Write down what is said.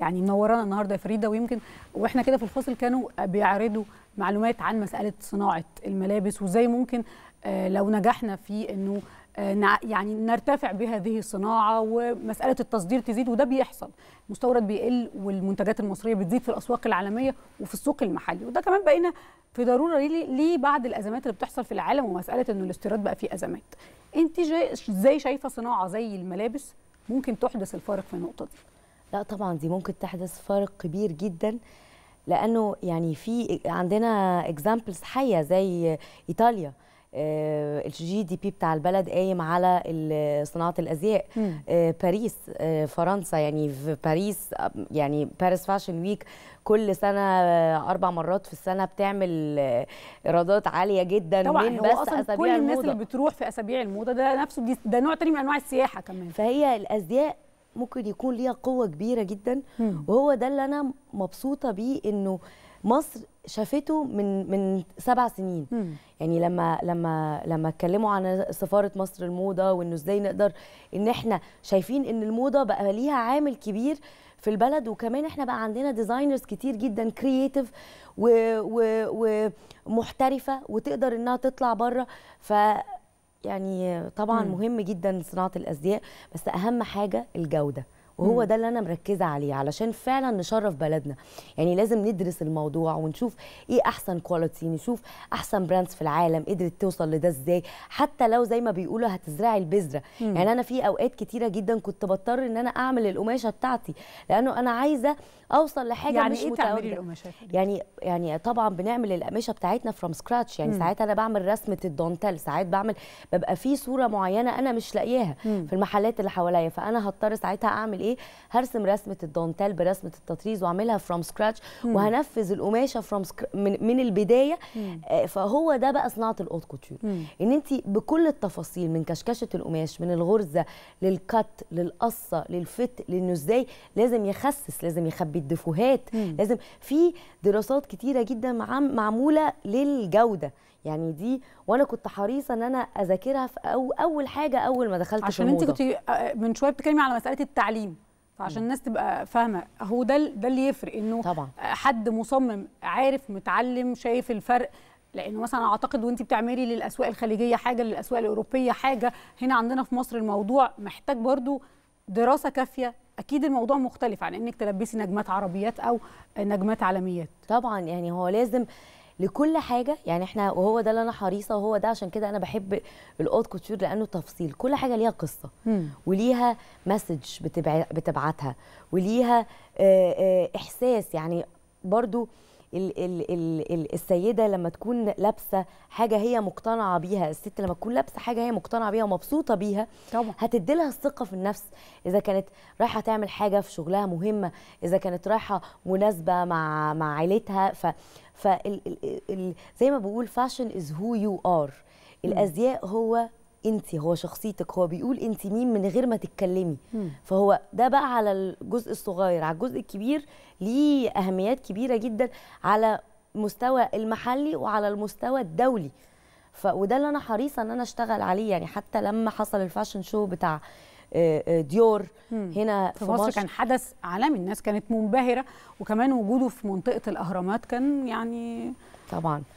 يعني منورانا النهارده يا فريده ويمكن واحنا كده في الفاصل كانوا بيعرضوا معلومات عن مساله صناعه الملابس وازاي ممكن آه، لو نجحنا في انه آه، يعني نرتفع بهذه الصناعه ومساله التصدير تزيد وده بيحصل المستورد بيقل والمنتجات المصريه بتزيد في الاسواق العالميه وفي السوق المحلي وده كمان بقينا في ضروره ليه بعد الازمات اللي بتحصل في العالم ومساله انه الاستيراد بقى فيه ازمات انت ازاي شايفه صناعه زي الملابس ممكن تحدث الفارق في النقطه دي لا طبعا دي ممكن تحدث فارق كبير جدا لانه يعني في عندنا اكزامبلز حيه زي ايطاليا آه، الجي دي بي بتاع البلد قايم على صناعه الازياء آه، باريس آه، فرنسا يعني في باريس يعني باريس فاشن ويك كل سنه اربع مرات في السنه بتعمل ايرادات عاليه جدا طبعا من بس هو أصلاً اسابيع كل الناس اللي بتروح في اسابيع الموضه ده نفسه ده نوع تاني من انواع السياحه كمان فهي الازياء ممكن يكون ليها قوه كبيره جدا وهو ده اللي انا مبسوطه بيه انه مصر شافته من من سبع سنين مم. يعني لما لما لما اتكلموا عن سفاره مصر الموضه وانه ازاي نقدر ان احنا شايفين ان الموضه بقى ليها عامل كبير في البلد وكمان احنا بقى عندنا ديزاينرز كتير جدا كرييتيف ومحترفه وتقدر انها تطلع بره ف يعني طبعا مهم جدا صناعه الازياء بس اهم حاجه الجوده وهو ده اللي انا مركزه عليه علشان فعلا نشرف بلدنا يعني لازم ندرس الموضوع ونشوف ايه احسن كواليتي نشوف احسن براندز في العالم قدرت توصل لده ازاي حتى لو زي ما بيقولوا هتزرعي البذره يعني انا في اوقات كتيره جدا كنت بضطر ان انا اعمل القماشه بتاعتي لانه انا عايزه اوصل لحاجه يعني مش إيه متواجده يعني يعني طبعا بنعمل القماشه بتاعتنا فروم سكراتش يعني ساعات انا بعمل رسمه الدونتل ساعات بعمل ببقى في صوره معينه انا مش لاقياها في المحلات اللي حواليا فانا هضطر ساعتها اعمل ايه هرسم رسمه الدونتيل برسمه التطريز واعملها فروم سكراتش وهنفذ القماشه فروم من, من البدايه مم. آه، فهو ده بقى صناعه الاوت كوتور ان انت بكل التفاصيل من كشكشه القماش من الغرزه للكت للقصه للفت لانه ازاي لازم يخسس لازم يخبي الدفوهات لازم في دراسات كتيره جدا معموله للجوده يعني دي وانا كنت حريصه ان انا اذاكرها في أو اول حاجه اول ما دخلت عشان انت كنت آه، آه، من شويه بتتكلمي على مساله التعليم فعشان الناس تبقى فاهمه هو ده ده اللي يفرق انه طبعا. حد مصمم عارف متعلم شايف الفرق لانه مثلا اعتقد وانت بتعملي للاسواق الخليجيه حاجه للاسواق الاوروبيه حاجه هنا عندنا في مصر الموضوع محتاج برضو دراسه كافيه اكيد الموضوع مختلف عن انك تلبسي نجمات عربيات او نجمات عالميات طبعا يعني هو لازم لكل حاجه يعني احنا وهو ده اللي انا حريصه وهو ده عشان كده انا بحب الاوت كوتور لانه تفصيل كل حاجه ليها قصه وليها مسج بتبعتها وليها احساس يعني برضو الـ الـ الـ الـ السيده لما تكون لابسه حاجه هي مقتنعه بيها الست لما تكون لابسه حاجه هي مقتنعه بيها ومبسوطه بيها طبعا هتدي لها الثقه في النفس اذا كانت رايحه تعمل حاجه في شغلها مهمه اذا كانت رايحه مناسبه مع مع عيلتها ف ف زي ما بقول فاشن از هو يو ار الازياء هو انت هو شخصيتك هو بيقول انت مين من غير ما تتكلمي فهو ده بقى على الجزء الصغير على الجزء الكبير ليه اهميات كبيره جدا على مستوى المحلي وعلى المستوى الدولي ف... وده اللي انا حريصه ان انا اشتغل عليه يعني حتى لما حصل الفاشن شو بتاع آه، آه، ديور هنا في, في مصر, مصر كان حدث عالمي الناس كانت منبهره وكمان وجوده في منطقه الاهرامات كان يعني طبعا